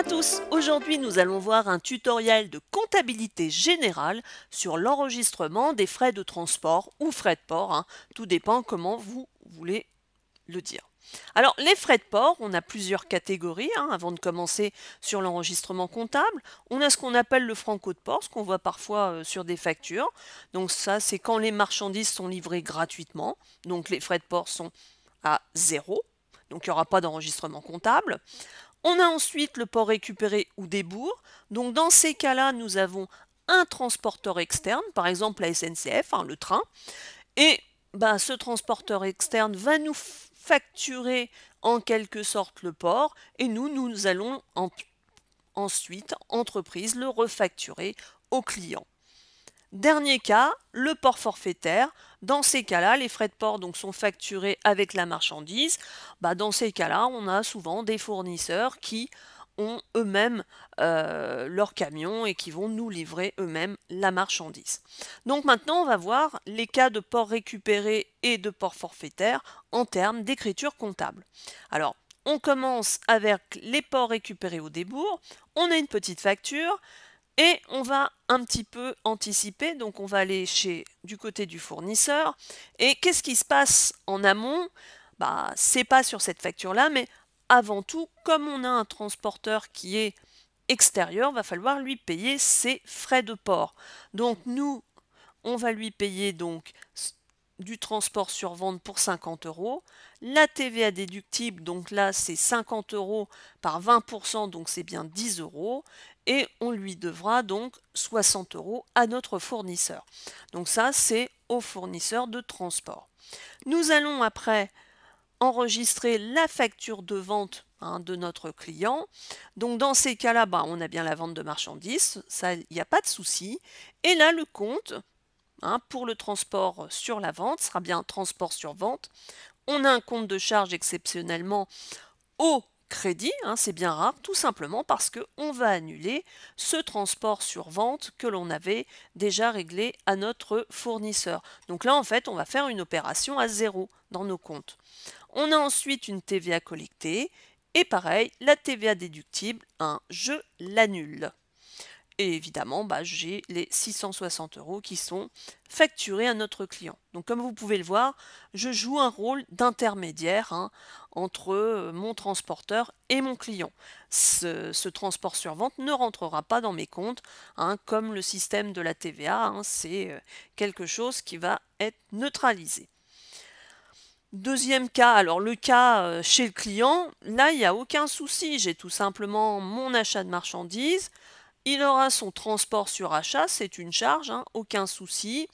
Bonjour à tous, aujourd'hui nous allons voir un tutoriel de comptabilité générale sur l'enregistrement des frais de transport ou frais de port, hein. tout dépend comment vous voulez le dire. Alors les frais de port, on a plusieurs catégories hein, avant de commencer sur l'enregistrement comptable. On a ce qu'on appelle le franco de port, ce qu'on voit parfois euh, sur des factures. Donc ça c'est quand les marchandises sont livrées gratuitement, donc les frais de port sont à zéro, donc il n'y aura pas d'enregistrement comptable. On a ensuite le port récupéré ou débours. Donc dans ces cas-là, nous avons un transporteur externe, par exemple la SNCF, hein, le train. Et ben, ce transporteur externe va nous facturer en quelque sorte le port et nous, nous allons ensuite, entreprise, le refacturer au client. Dernier cas, le port forfaitaire. Dans ces cas-là, les frais de port donc, sont facturés avec la marchandise. Bah, dans ces cas-là, on a souvent des fournisseurs qui ont eux-mêmes euh, leur camion et qui vont nous livrer eux-mêmes la marchandise. Donc maintenant, on va voir les cas de port récupéré et de port forfaitaire en termes d'écriture comptable. Alors, on commence avec les ports récupérés au débours, on a une petite facture, et on va un petit peu anticiper, donc on va aller chez du côté du fournisseur. Et qu'est-ce qui se passe en amont Bah, c'est pas sur cette facture-là, mais avant tout, comme on a un transporteur qui est extérieur, va falloir lui payer ses frais de port. Donc nous, on va lui payer donc du transport sur vente pour 50 euros. La TVA déductible, donc là c'est 50 euros par 20%, donc c'est bien 10 euros. Et lui devra donc 60 euros à notre fournisseur. Donc ça, c'est au fournisseur de transport. Nous allons après enregistrer la facture de vente hein, de notre client. Donc dans ces cas-là, bah, on a bien la vente de marchandises, ça, il n'y a pas de souci. Et là, le compte hein, pour le transport sur la vente sera bien transport sur vente. On a un compte de charge exceptionnellement au crédit, hein, c'est bien rare, tout simplement parce qu'on va annuler ce transport sur vente que l'on avait déjà réglé à notre fournisseur. Donc là, en fait, on va faire une opération à zéro dans nos comptes. On a ensuite une TVA collectée, et pareil, la TVA déductible, je l'annule. Et évidemment, bah, j'ai les 660 euros qui sont facturés à notre client. Donc comme vous pouvez le voir, je joue un rôle d'intermédiaire hein, entre euh, mon transporteur et mon client. Ce, transport sur vente ne rentrera pas dans mes comptes, hein, comme le système de la TVA, hein, c'est euh, quelque chose qui va être neutralisé. Deuxième cas, alors le cas euh, chez le client, là il n'y a aucun souci, j'ai tout simplement mon achat de marchandises, il aura son transport sur achat, c'est une charge, hein, aucun souci.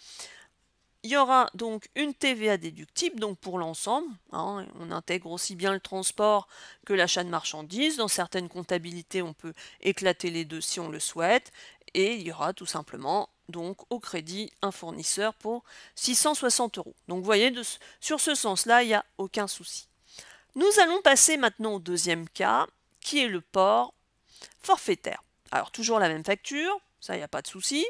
Il y aura donc une TVA déductible donc pour l'ensemble. Hein, on intègre aussi bien le transport que l'achat de marchandises. Dans certaines comptabilités, on peut éclater les deux si on le souhaite. Et il y aura tout simplement donc au crédit un fournisseur pour 660 euros. Donc vous voyez, sur ce sens-là, il n'y a aucun souci. Nous allons passer maintenant au deuxième cas, qui est le port forfaitaire. Alors toujours la même facture, ça il n'y a pas de souci.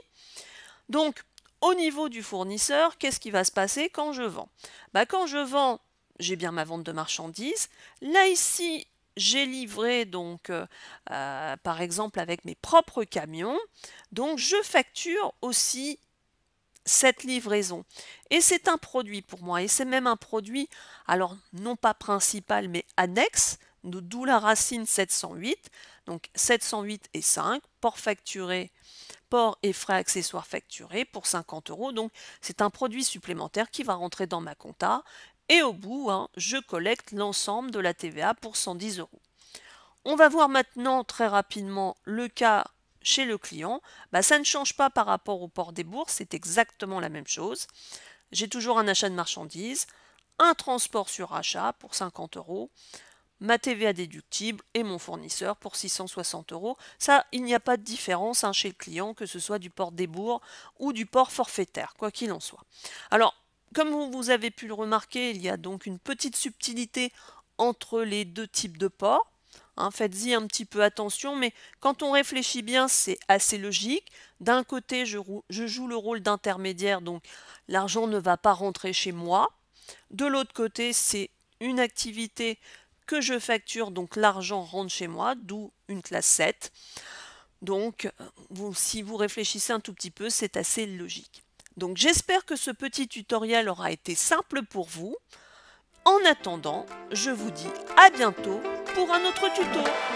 Donc au niveau du fournisseur, qu'est-ce qui va se passer quand je vends bah, Quand je vends, j'ai bien ma vente de marchandises. Là ici, j'ai livré donc euh, euh, par exemple avec mes propres camions. Donc je facture aussi cette livraison. Et c'est un produit pour moi, et c'est même un produit, alors non pas principal, mais annexe, d'où la racine 708. Donc 708 et 5, port facturé, port et frais accessoires facturés pour 50 euros. Donc c'est un produit supplémentaire qui va rentrer dans ma compta. Et au bout, hein, je collecte l'ensemble de la TVA pour 110 euros. On va voir maintenant très rapidement le cas chez le client. Bah, ça ne change pas par rapport au port des bourses, c'est exactement la même chose. J'ai toujours un achat de marchandises, un transport sur achat pour 50 euros, ma TVA déductible et mon fournisseur pour 660 euros. Ça, il n'y a pas de différence hein, chez le client, que ce soit du port débours ou du port forfaitaire, quoi qu'il en soit. Alors, comme vous avez pu le remarquer, il y a donc une petite subtilité entre les deux types de ports. Hein, faites-y un petit peu attention, mais quand on réfléchit bien, c'est assez logique. D'un côté, je, joue le rôle d'intermédiaire, donc l'argent ne va pas rentrer chez moi. De l'autre côté, c'est une activité que je facture, donc l'argent rentre chez moi, d'où une classe 7. Donc, si vous réfléchissez un tout petit peu, c'est assez logique. Donc, j'espère que ce petit tutoriel aura été simple pour vous. En attendant, je vous dis à bientôt pour un autre tuto.